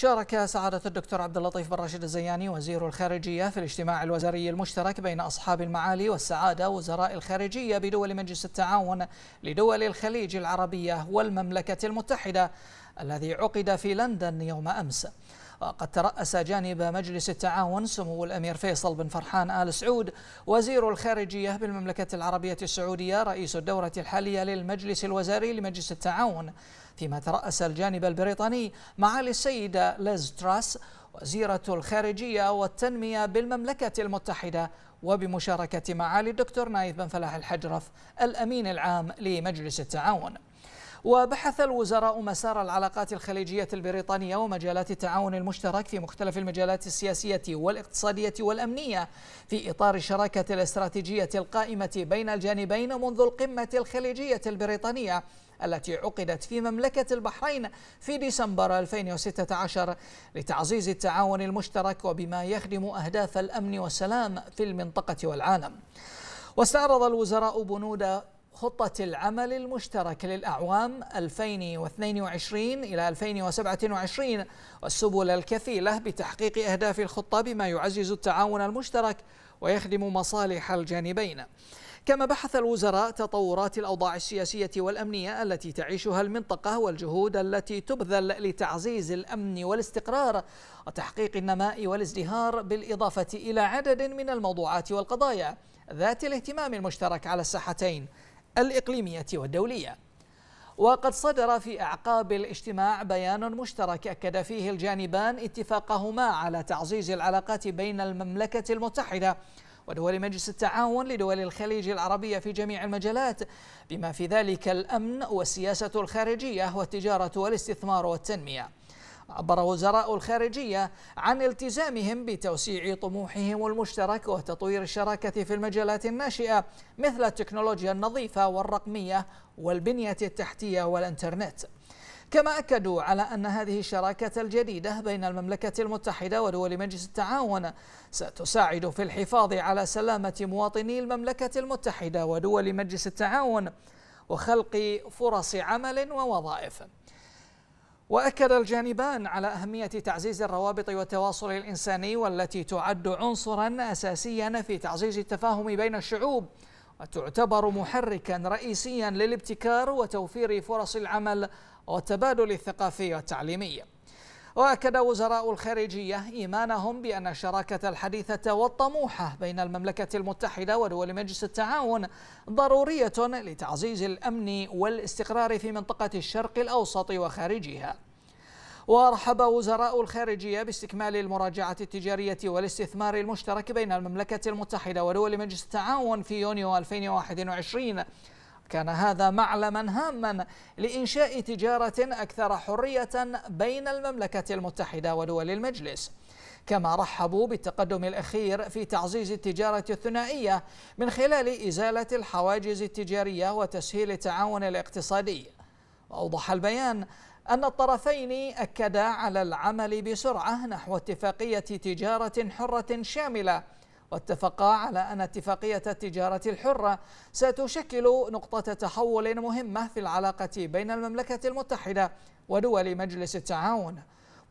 شارك سعادة الدكتور عبد اللطيف بن راشد الزياني وزير الخارجية في الاجتماع الوزاري المشترك بين أصحاب المعالي والسعادة وزراء الخارجية بدول مجلس التعاون لدول الخليج العربية والمملكة المتحدة الذي عقد في لندن يوم أمس وقد ترأس جانب مجلس التعاون سمو الأمير فيصل بن فرحان آل سعود وزير الخارجية بالمملكة العربية السعودية رئيس الدورة الحالية للمجلس الوزاري لمجلس التعاون فيما ترأس الجانب البريطاني معالي السيدة ليز تراس وزيرة الخارجية والتنمية بالمملكة المتحدة وبمشاركة معالي الدكتور نايف بن فلاح الحجرف الأمين العام لمجلس التعاون وبحث الوزراء مسار العلاقات الخليجية البريطانية ومجالات التعاون المشترك في مختلف المجالات السياسية والاقتصادية والأمنية في إطار الشراكة الاستراتيجية القائمة بين الجانبين منذ القمة الخليجية البريطانية التي عقدت في مملكة البحرين في ديسمبر 2016 لتعزيز التعاون المشترك وبما يخدم أهداف الأمن والسلام في المنطقة والعالم واستعرض الوزراء بنود خطة العمل المشترك للأعوام 2022 إلى 2027 والسبل الكفيلة بتحقيق أهداف الخطة بما يعزز التعاون المشترك ويخدم مصالح الجانبين كما بحث الوزراء تطورات الأوضاع السياسية والأمنية التي تعيشها المنطقة والجهود التي تبذل لتعزيز الأمن والاستقرار وتحقيق النماء والازدهار بالإضافة إلى عدد من الموضوعات والقضايا ذات الاهتمام المشترك على الساحتين الإقليمية والدولية وقد صدر في أعقاب الاجتماع بيان مشترك أكد فيه الجانبان اتفاقهما على تعزيز العلاقات بين المملكة المتحدة ودول مجلس التعاون لدول الخليج العربية في جميع المجالات بما في ذلك الأمن والسياسة الخارجية والتجارة والاستثمار والتنمية عبر وزراء الخارجية عن التزامهم بتوسيع طموحهم المشترك وتطوير الشراكة في المجالات الناشئة مثل التكنولوجيا النظيفة والرقمية والبنية التحتية والإنترنت كما أكدوا على أن هذه الشراكة الجديدة بين المملكة المتحدة ودول مجلس التعاون ستساعد في الحفاظ على سلامة مواطني المملكة المتحدة ودول مجلس التعاون وخلق فرص عمل ووظائف واكد الجانبان على اهميه تعزيز الروابط والتواصل الانساني والتي تعد عنصرا اساسيا في تعزيز التفاهم بين الشعوب وتعتبر محركا رئيسيا للابتكار وتوفير فرص العمل والتبادل الثقافي والتعليمي واكد وزراء الخارجيه ايمانهم بان الشراكه الحديثه والطموحه بين المملكه المتحده ودول مجلس التعاون ضروريه لتعزيز الامن والاستقرار في منطقه الشرق الاوسط وخارجها ورحب وزراء الخارجية باستكمال المراجعة التجارية والاستثمار المشترك بين المملكة المتحدة ودول مجلس التعاون في يونيو 2021 كان هذا معلما هاما لإنشاء تجارة أكثر حرية بين المملكة المتحدة ودول المجلس كما رحبوا بالتقدم الأخير في تعزيز التجارة الثنائية من خلال إزالة الحواجز التجارية وتسهيل التعاون الاقتصادي وأوضح البيان أن الطرفين أكدا على العمل بسرعة نحو اتفاقية تجارة حرة شاملة واتفقا على أن اتفاقية التجارة الحرة ستشكل نقطة تحول مهمة في العلاقة بين المملكة المتحدة ودول مجلس التعاون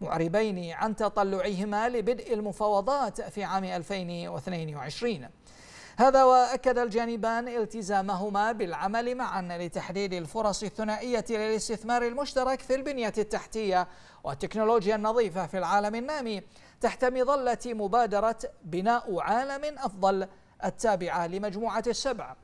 معربين عن تطلعهما لبدء المفاوضات في عام 2022 هذا وأكد الجانبان التزامهما بالعمل معا لتحديد الفرص الثنائية للاستثمار المشترك في البنية التحتية والتكنولوجيا النظيفة في العالم النامي تحت مظلة مبادرة بناء عالم أفضل التابعة لمجموعة السبع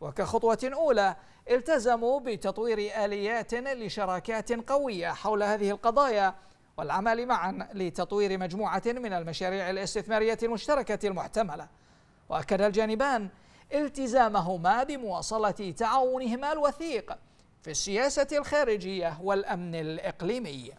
وكخطوة أولى التزموا بتطوير آليات لشراكات قوية حول هذه القضايا والعمل معا لتطوير مجموعة من المشاريع الاستثمارية المشتركة المحتملة واكد الجانبان التزامهما بمواصله تعاونهما الوثيق في السياسه الخارجيه والامن الاقليمي